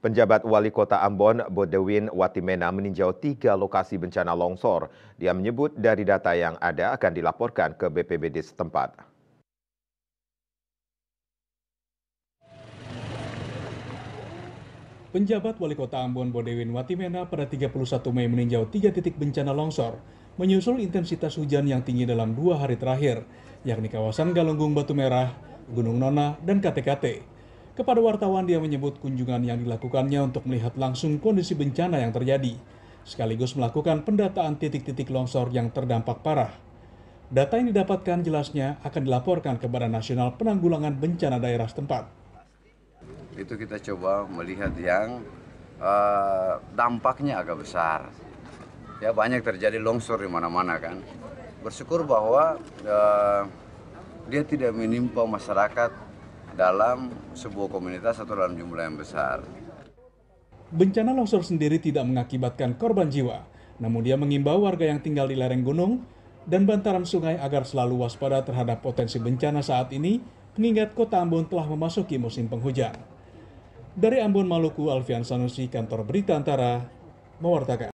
Penjabat Wali Kota Ambon, Bodewin Watimena meninjau tiga lokasi bencana longsor. Dia menyebut dari data yang ada akan dilaporkan ke BPBD setempat. Penjabat Wali Kota Ambon Bodewin Watimena pada 31 Mei meninjau tiga titik bencana longsor, menyusul intensitas hujan yang tinggi dalam dua hari terakhir, yakni kawasan Galunggung Batu Merah, Gunung Nona, dan KTKT. Kepada wartawan, dia menyebut kunjungan yang dilakukannya untuk melihat langsung kondisi bencana yang terjadi, sekaligus melakukan pendataan titik-titik longsor yang terdampak parah. Data yang didapatkan jelasnya akan dilaporkan ke Badan Nasional Penanggulangan Bencana Daerah setempat. Itu kita coba melihat yang uh, dampaknya agak besar. Ya banyak terjadi longsor di mana-mana kan. Bersyukur bahwa uh, dia tidak menimpa masyarakat dalam sebuah komunitas atau dalam jumlah yang besar. Bencana longsor sendiri tidak mengakibatkan korban jiwa, namun dia mengimbau warga yang tinggal di lereng gunung dan bantaran sungai agar selalu waspada terhadap potensi bencana saat ini, mengingat kota Ambon telah memasuki musim penghujan. Dari Ambon, Maluku, Alfian Sanusi, Kantor Berita Antara, mewartakan.